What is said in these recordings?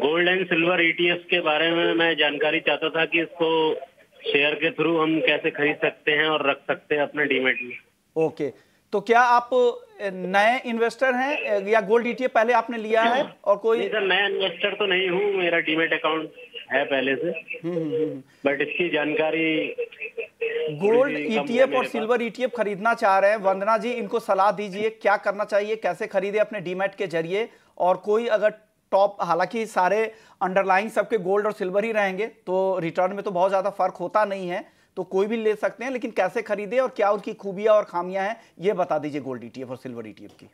gold and silver ETF के बारे में मैं जानकारी चाहता था कि इसको शेयर के थ्रू हम कैसे खरीद सकते हैं और रख सकते हैं अपने डीमेट में ओके तो क्या आप नए इन्वेस्टर हैं या गोल्ड ईटीएफ e पहले आपने लिया है और कोई सर नया इन्वेस्टर तो नहीं हूँ मेरा डीमेट अकाउंट है पहले से बट हम्म, हम्म, हम्म, इसकी जानकारी गोल्ड e ईटीएफ और सिल्वर ईटीएफ e खरीदना चाह रहे हैं वंदना जी इनको सलाह दीजिए क्या करना चाहिए कैसे खरीदे अपने डीमेट के जरिए और कोई अगर टॉप हालांकि सारे अंडरलाइन सबके गोल्ड और सिल्वर ही रहेंगे तो रिटर्न में तो बहुत ज़्यादा फर्क होता नहीं है तो कोई भी ले सकते हैं लेकिन कैसे खरीदे और क्या उनकी खूबियां और खामियां हैं ये बता दीजिए गोल्ड ईटीएफ और सिल्वर ईटीएफ की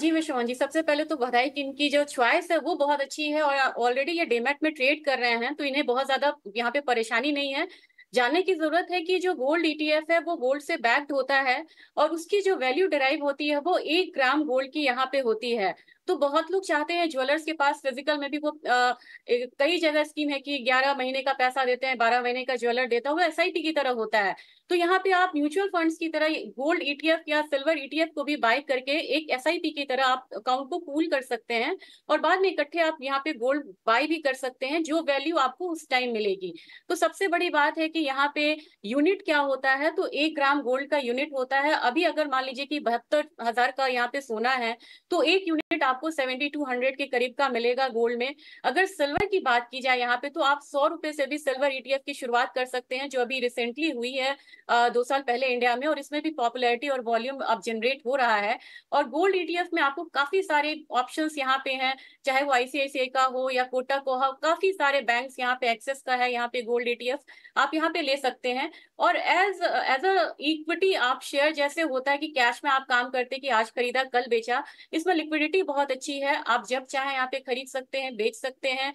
जी विश्वान जी सबसे पहले तो बधाई कि इनकी जो च्वाइस है वो बहुत अच्छी है और ऑलरेडी ये डेमेट में ट्रेड कर रहे हैं तो इन्हें बहुत ज्यादा यहाँ पे परेशानी नहीं है जानने की जरूरत है कि जो गोल्ड ईटीएफ है वो गोल्ड से बैक्ड होता है और उसकी जो वैल्यू डिराइव होती है वो एक ग्राम गोल्ड की यहाँ पे होती है तो बहुत लोग चाहते हैं ज्वेलर्स के पास फिजिकल में भी वो कई जगह स्कीम है कि ग्यारह महीने का पैसा देते हैं बारह महीने का ज्वेलर देता है वो एस की तरह होता है तो यहाँ पे आप म्यूचुअल फंड्स की तरह गोल्ड ईटीएफ e या सिल्वर ईटीएफ e को भी बाय करके एक एसआईपी की तरह आप अकाउंट को पूल कर सकते हैं और बाद में इकट्ठे आप यहाँ पे गोल्ड बाय भी कर सकते हैं जो वैल्यू आपको उस टाइम मिलेगी तो सबसे बड़ी बात है कि यहाँ पे यूनिट क्या होता है तो एक ग्राम गोल्ड का यूनिट होता है अभी अगर मान लीजिए कि बहत्तर हजार का यहाँ पे सोना है तो एक यूनिट आप आपको सेवेंटी टू हंड्रेड के करीब का मिलेगा गोल्ड में अगर सिल्वर की बात की जाए यहाँ पे तो आप सौ रुपए से भी सिल्वर ईटीएफ e की शुरुआत कर सकते हैं जो अभी रिसेंटली हुई है आ, दो साल पहले इंडिया में और इसमें भी पॉपुलरिटी और वॉल्यूम अब जनरेट हो रहा है और गोल्ड ईटीएफ e में आपको काफी सारे ऑप्शन यहाँ पे है चाहे वो आईसीआईसीआई का हो या कोटा को हो काफी सारे बैंक यहाँ पे एक्सेस का है यहाँ पे गोल्ड ईटीएफ e आप यहाँ पे ले सकते हैं और एज एज अ इक्विटी आप शेयर जैसे होता है कि कैश में आप काम करते कि आज खरीदा कल बेचा इसमें लिक्विडिटी बहुत बहुत अच्छी है आप जब चाहे यहाँ पे खरीद सकते हैं बेच सकते हैं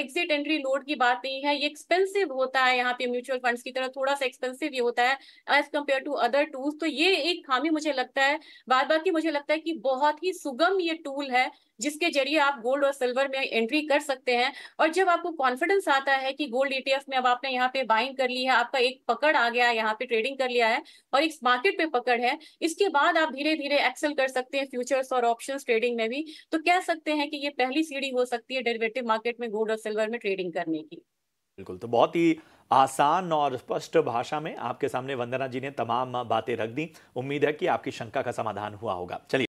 एग्जिट एंट्री लोड की बात नहीं है ये एक्सपेंसिव होता है यहाँ पे म्यूचुअल फंड्स की तरह थोड़ा सा एक्सपेंसिव ही होता है as compared to other tools तो ये एक खामी मुझे लगता है बार बार की मुझे लगता है कि बहुत ही सुगम ये टूल है जिसके जरिए आप गोल्ड और सिल्वर में एंट्री कर सकते हैं और जब आपको कॉन्फिडेंस आता है कि गोल्ड ईटीएफ e में अब आपने यहाँ पे बाइंग कर ली है आपका एक पकड़ आ गया है यहाँ पे ट्रेडिंग कर लिया है और एक मार्केट पे पकड़ है इसके बाद आप धीरे धीरे एक्सेल कर सकते हैं फ्यूचर्स और ऑप्शंस ट्रेडिंग में भी भी तो कह सकते हैं कि ये पहली सीढ़ी हो सकती है डेरिवेटिव मार्केट में गोल्ड और सिल्वर में ट्रेडिंग करने की बिल्कुल तो बहुत ही आसान और स्पष्ट भाषा में आपके सामने वंदना जी ने तमाम बातें रख दी उम्मीद है कि आपकी शंका का समाधान हुआ होगा चलिए